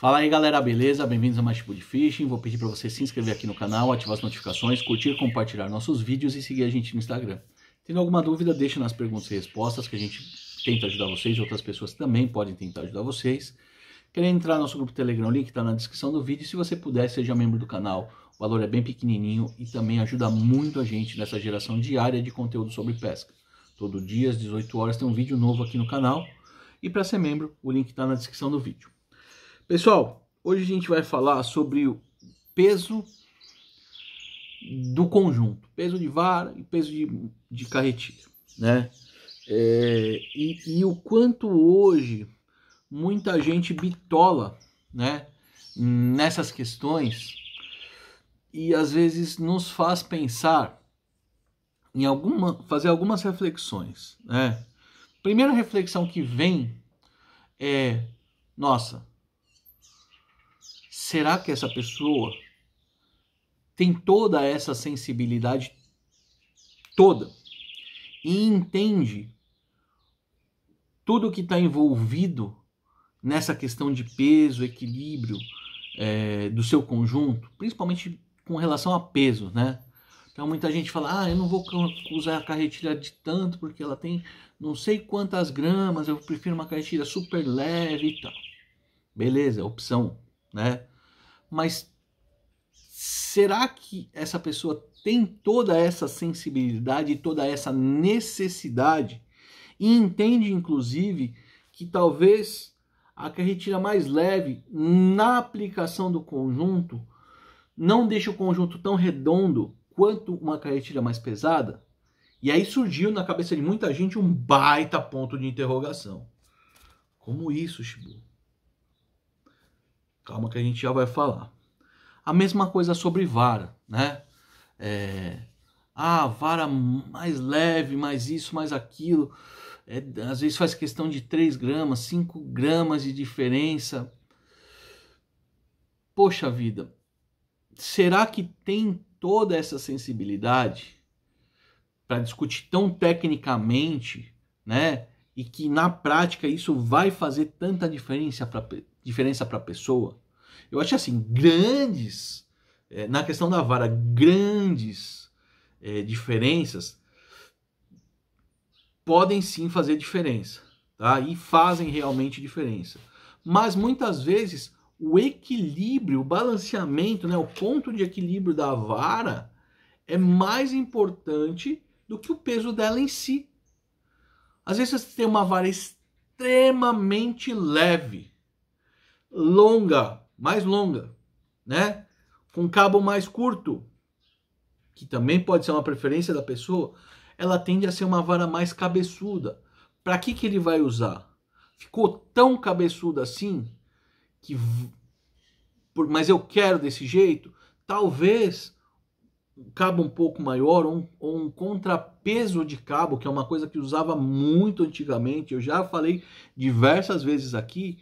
Fala aí galera, beleza? Bem-vindos a mais tipo de fishing Vou pedir para você se inscrever aqui no canal, ativar as notificações, curtir, compartilhar nossos vídeos e seguir a gente no Instagram. Tendo alguma dúvida, deixa nas perguntas e respostas que a gente tenta ajudar vocês e outras pessoas também podem tentar ajudar vocês. quer entrar no nosso grupo Telegram, o link está na descrição do vídeo. Se você puder, seja membro do canal. O valor é bem pequenininho e também ajuda muito a gente nessa geração diária de conteúdo sobre pesca. Todo dia às 18 horas tem um vídeo novo aqui no canal. E para ser membro, o link está na descrição do vídeo. Pessoal, hoje a gente vai falar sobre o peso do conjunto, peso de vara e peso de, de carretilha, né? É, e, e, o quanto hoje muita gente bitola, né? Nessas questões e às vezes nos faz pensar em alguma, fazer algumas reflexões, né? Primeira reflexão que vem é, nossa, será que essa pessoa tem toda essa sensibilidade toda e entende tudo que está envolvido nessa questão de peso, equilíbrio é, do seu conjunto, principalmente com relação a peso, né? Então muita gente fala, ah, eu não vou usar a carretilha de tanto porque ela tem não sei quantas gramas, eu prefiro uma carretilha super leve e tal. Beleza, opção, né? mas será que essa pessoa tem toda essa sensibilidade, toda essa necessidade e entende, inclusive, que talvez a carretilha mais leve na aplicação do conjunto não deixa o conjunto tão redondo quanto uma carretilha mais pesada? E aí surgiu na cabeça de muita gente um baita ponto de interrogação. Como isso, Shibu? Calma que a gente já vai falar. A mesma coisa sobre vara, né? É, ah, vara mais leve, mais isso, mais aquilo. É, às vezes faz questão de 3 gramas, 5 gramas de diferença. Poxa vida, será que tem toda essa sensibilidade para discutir tão tecnicamente, né? E que na prática isso vai fazer tanta diferença para diferença para a pessoa. Eu achei assim, grandes, é, na questão da vara, grandes é, diferenças podem sim fazer diferença, tá? E fazem realmente diferença. Mas muitas vezes o equilíbrio, o balanceamento, né, o ponto de equilíbrio da vara é mais importante do que o peso dela em si. Às vezes você tem uma vara extremamente leve, longa, mais longa, né? Com cabo mais curto, que também pode ser uma preferência da pessoa, ela tende a ser uma vara mais cabeçuda. Para que que ele vai usar? Ficou tão cabeçuda assim que por, mas eu quero desse jeito, talvez um cabo um pouco maior ou um, ou um contrapeso de cabo, que é uma coisa que usava muito antigamente. Eu já falei diversas vezes aqui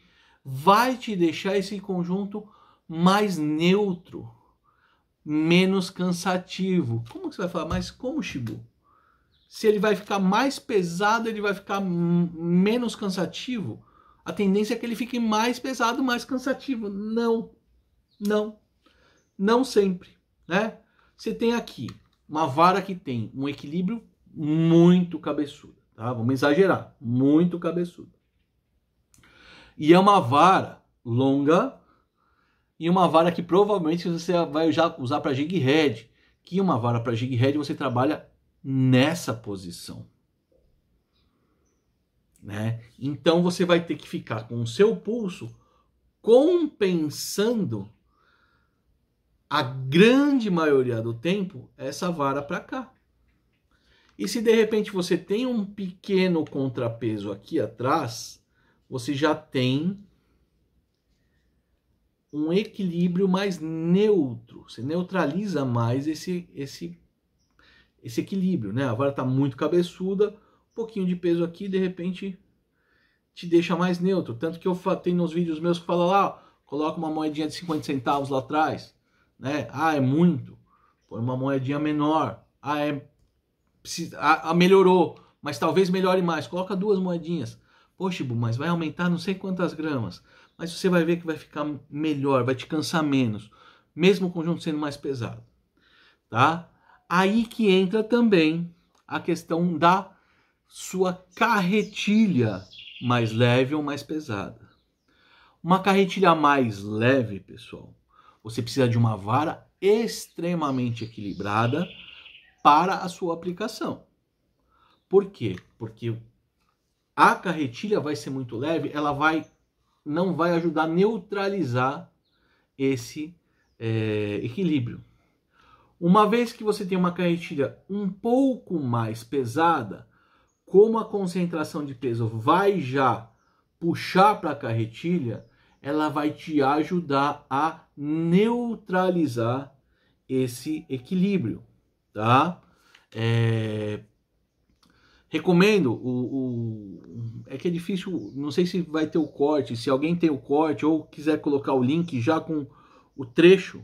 vai te deixar esse conjunto mais neutro, menos cansativo. Como você vai falar? Mas como, Shibu? Se ele vai ficar mais pesado, ele vai ficar menos cansativo? A tendência é que ele fique mais pesado, mais cansativo. Não, não, não sempre, né? Você tem aqui uma vara que tem um equilíbrio muito cabeçudo. tá? Vamos exagerar, muito cabeçudo. E é uma vara longa e uma vara que provavelmente você vai usar para jig head, que uma vara para jig head você trabalha nessa posição. Né? Então você vai ter que ficar com o seu pulso compensando a grande maioria do tempo essa vara para cá. E se de repente você tem um pequeno contrapeso aqui atrás, você já tem um equilíbrio mais neutro. Você neutraliza mais esse esse esse equilíbrio, né? A vara está muito cabeçuda, um pouquinho de peso aqui, de repente te deixa mais neutro. Tanto que eu tenho nos vídeos meus que fala lá, coloca uma moedinha de 50 centavos lá atrás, né? Ah, é muito. Põe uma moedinha menor. Ah, é ah, ah, melhorou, mas talvez melhore mais. Coloca duas moedinhas. Poxa, mas vai aumentar não sei quantas gramas. Mas você vai ver que vai ficar melhor, vai te cansar menos, mesmo o conjunto sendo mais pesado. Tá? Aí que entra também a questão da sua carretilha mais leve ou mais pesada. Uma carretilha mais leve, pessoal, você precisa de uma vara extremamente equilibrada para a sua aplicação. Por quê? Porque a carretilha vai ser muito leve, ela vai não vai ajudar a neutralizar esse é, equilíbrio. Uma vez que você tem uma carretilha um pouco mais pesada, como a concentração de peso vai já puxar para a carretilha, ela vai te ajudar a neutralizar esse equilíbrio, tá? É, Recomendo o, o, É que é difícil. Não sei se vai ter o corte. Se alguém tem o corte ou quiser colocar o link já com o trecho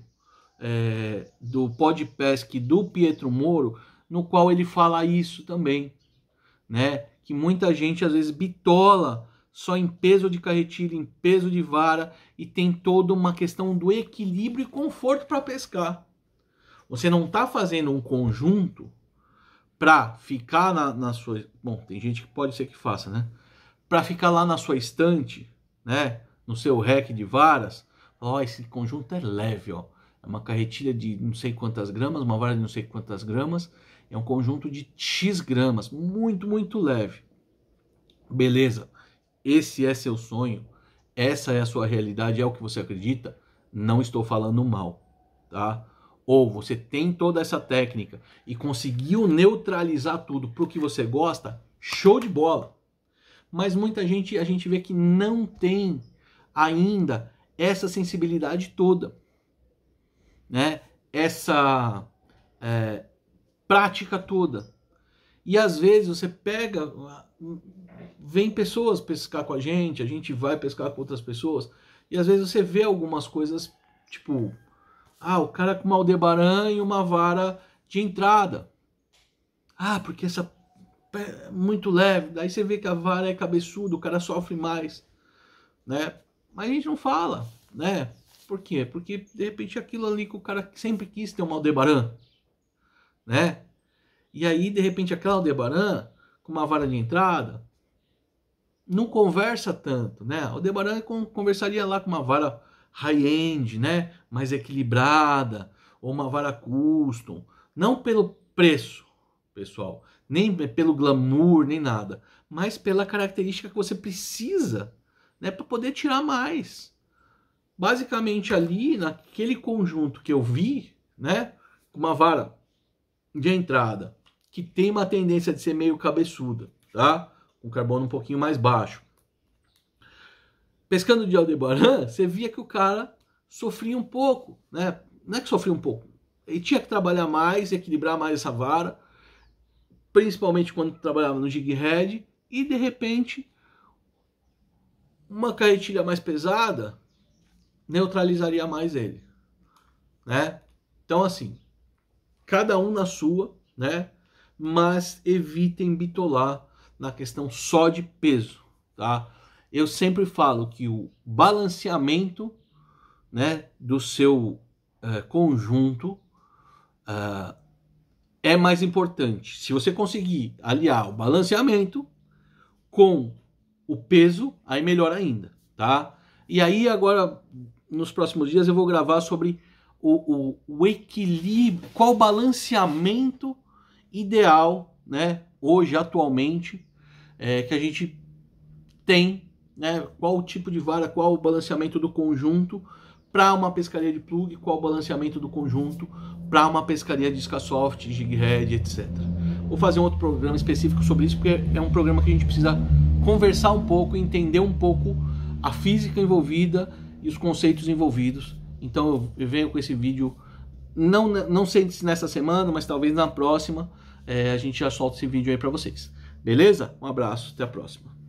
é, do podcast do Pietro Moro, no qual ele fala isso também. Né? Que muita gente às vezes bitola só em peso de carretilha, em peso de vara, e tem toda uma questão do equilíbrio e conforto para pescar. Você não está fazendo um conjunto para ficar na, na sua. Bom, tem gente que pode ser que faça, né? Para ficar lá na sua estante, né? No seu rack de varas, falar: ó, esse conjunto é leve, ó. É uma carretilha de não sei quantas gramas, uma vara de não sei quantas gramas. É um conjunto de X gramas, muito, muito leve. Beleza, esse é seu sonho, essa é a sua realidade, é o que você acredita. Não estou falando mal, tá? ou você tem toda essa técnica e conseguiu neutralizar tudo para o que você gosta, show de bola. Mas muita gente a gente vê que não tem ainda essa sensibilidade toda, né? Essa é, prática toda. E às vezes você pega, vem pessoas pescar com a gente, a gente vai pescar com outras pessoas, e às vezes você vê algumas coisas, tipo, ah, o cara com uma aldebaran e uma vara de entrada. Ah, porque essa é muito leve. Daí você vê que a vara é cabeçuda, o cara sofre mais, né? Mas a gente não fala, né? Por quê? Porque de repente aquilo ali que o cara sempre quis ter uma aldebaran, né? E aí de repente aquela aldebaran com uma vara de entrada não conversa tanto, né? Aldebaran conversaria lá com uma vara high-end, né? mais equilibrada, ou uma vara custom. Não pelo preço, pessoal, nem pelo glamour, nem nada, mas pela característica que você precisa né? para poder tirar mais. Basicamente, ali, naquele conjunto que eu vi, né? uma vara de entrada que tem uma tendência de ser meio cabeçuda, tá? Com carbono um pouquinho mais baixo Pescando de Aldebaran, você via que o cara sofria um pouco, né? Não é que sofria um pouco. Ele tinha que trabalhar mais, equilibrar mais essa vara, principalmente quando trabalhava no jig head, e de repente uma carretilha mais pesada neutralizaria mais ele, né? Então assim, cada um na sua, né? Mas evitem bitolar na questão só de peso, tá? eu sempre falo que o balanceamento né, do seu eh, conjunto eh, é mais importante. Se você conseguir aliar o balanceamento com o peso, aí melhor ainda, tá? E aí agora, nos próximos dias, eu vou gravar sobre o, o, o equilíbrio, qual o balanceamento ideal, né? Hoje, atualmente, é, que a gente tem né? Qual o tipo de vara, qual o balanceamento do conjunto para uma pescaria de plug, qual o balanceamento do conjunto para uma pescaria de jig head, etc. Vou fazer um outro programa específico sobre isso, porque é um programa que a gente precisa conversar um pouco, entender um pouco a física envolvida e os conceitos envolvidos. Então eu venho com esse vídeo, não, não sei se nessa semana, mas talvez na próxima, é, a gente já solta esse vídeo aí para vocês. Beleza? Um abraço, até a próxima.